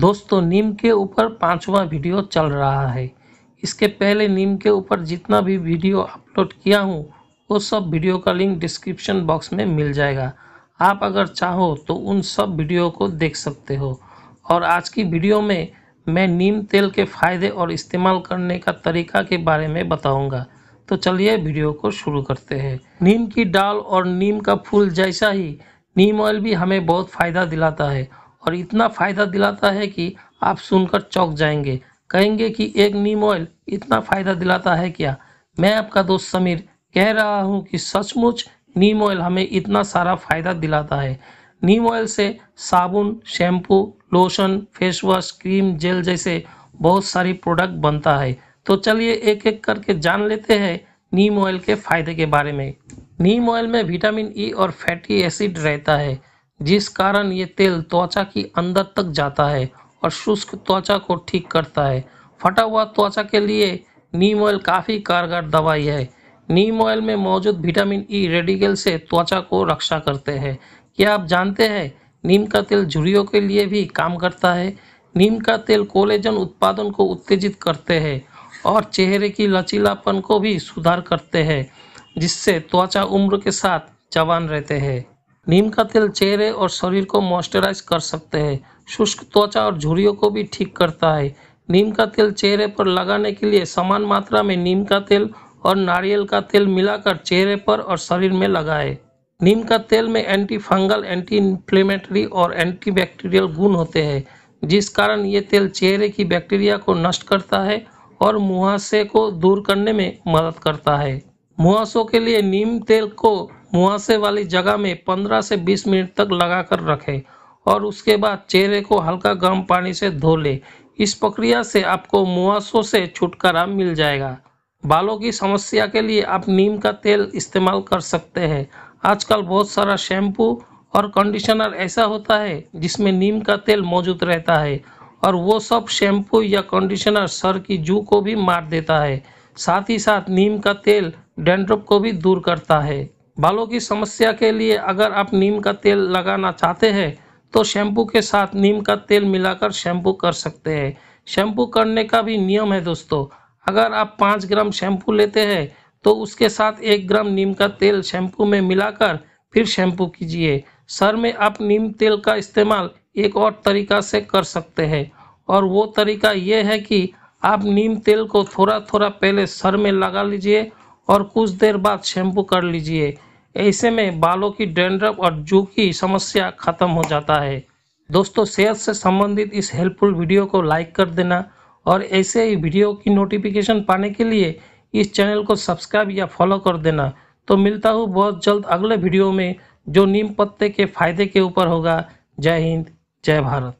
दोस्तों नीम के ऊपर पांचवा वीडियो चल रहा है इसके पहले नीम के ऊपर जितना भी वीडियो अपलोड किया हूँ वो सब वीडियो का लिंक डिस्क्रिप्शन बॉक्स में मिल जाएगा आप अगर चाहो तो उन सब वीडियो को देख सकते हो और आज की वीडियो में मैं नीम तेल के फ़ायदे और इस्तेमाल करने का तरीका के बारे में बताऊँगा तो चलिए वीडियो को शुरू करते हैं नीम की डाल और नीम का फूल जैसा ही नीम ऑयल भी हमें बहुत फ़ायदा दिलाता है और इतना फ़ायदा दिलाता है कि आप सुनकर चौंक जाएंगे कहेंगे कि एक नीम ऑयल इतना फ़ायदा दिलाता है क्या मैं आपका दोस्त समीर कह रहा हूँ कि सचमुच नीम ऑयल हमें इतना सारा फ़ायदा दिलाता है नीम ऑयल से साबुन shampoo lotion face wash cream gel जैसे बहुत सारी प्रोडक्ट बनता है तो चलिए एक एक करके जान लेते हैं नीम ऑयल के फ़ायदे के बारे में नीम ऑयल में विटामिन ई e और फैटी एसिड रहता है जिस कारण ये तेल त्वचा की अंदर तक जाता है और शुष्क त्वचा को ठीक करता है फटा हुआ त्वचा के लिए नीम ऑयल काफ़ी कारगर दवाई है नीम ऑयल में मौजूद विटामिन ई रेडिकल से त्वचा को रक्षा करते हैं क्या आप जानते हैं नीम का तेल झुर्रियों के लिए भी काम करता है नीम का तेल कोलेजन उत्पादन को उत्तेजित करते हैं और चेहरे की लचीलापन को भी सुधार करते हैं जिससे त्वचा उम्र के साथ जवान रहते हैं नीम का तेल चेहरे और शरीर को मॉइस्चराइज कर सकते हैं शुष्क त्वचा और झुरियों को भी ठीक करता है नीम का तेल चेहरे पर लगाने के लिए समान मात्रा में नीम का तेल और नारियल का तेल मिलाकर चेहरे पर और शरीर में लगाएं। नीम का तेल में एंटी फंगल एंटी इन्फ्लेमेटरी और एंटीबैक्टीरियल गुण होते हैं जिस कारण ये तेल चेहरे की बैक्टीरिया को नष्ट करता है और मुहासे को दूर करने में मदद करता है मुहासों के लिए नीम तेल को मुहासे वाली जगह में 15 से 20 मिनट तक लगाकर रखें और उसके बाद चेहरे को हल्का गर्म पानी से धो लें इस प्रक्रिया से आपको मुहासों से छुटकारा मिल जाएगा बालों की समस्या के लिए आप नीम का तेल इस्तेमाल कर सकते हैं आजकल बहुत सारा शैम्पू और कंडीशनर ऐसा होता है जिसमें नीम का तेल मौजूद रहता है और वो सब शैम्पू या कंडीशनर सर की जू को भी मार देता है साथ ही साथ नीम का तेल डेंड्रप को भी दूर करता है बालों की समस्या के लिए अगर आप नीम का तेल लगाना चाहते हैं तो शैम्पू के साथ नीम का तेल मिलाकर शैम्पू कर सकते हैं शैम्पू करने का भी नियम है दोस्तों अगर आप पाँच ग्राम शैम्पू लेते हैं तो उसके साथ एक ग्राम नीम का तेल शैम्पू में मिलाकर फिर शैम्पू कीजिए सर में आप नीम तेल का इस्तेमाल एक और तरीका से कर सकते हैं और वो तरीका ये है कि आप नीम तेल को थोड़ा थोड़ा पहले सर में लगा लीजिए और कुछ देर बाद शैम्पू कर लीजिए ऐसे में बालों की डेंड्रप और जू की समस्या खत्म हो जाता है दोस्तों सेहत से संबंधित इस हेल्पफुल वीडियो को लाइक कर देना और ऐसे ही वीडियो की नोटिफिकेशन पाने के लिए इस चैनल को सब्सक्राइब या फॉलो कर देना तो मिलता हूँ बहुत जल्द अगले वीडियो में जो नीम पत्ते के फायदे के ऊपर होगा जय हिंद जय भारत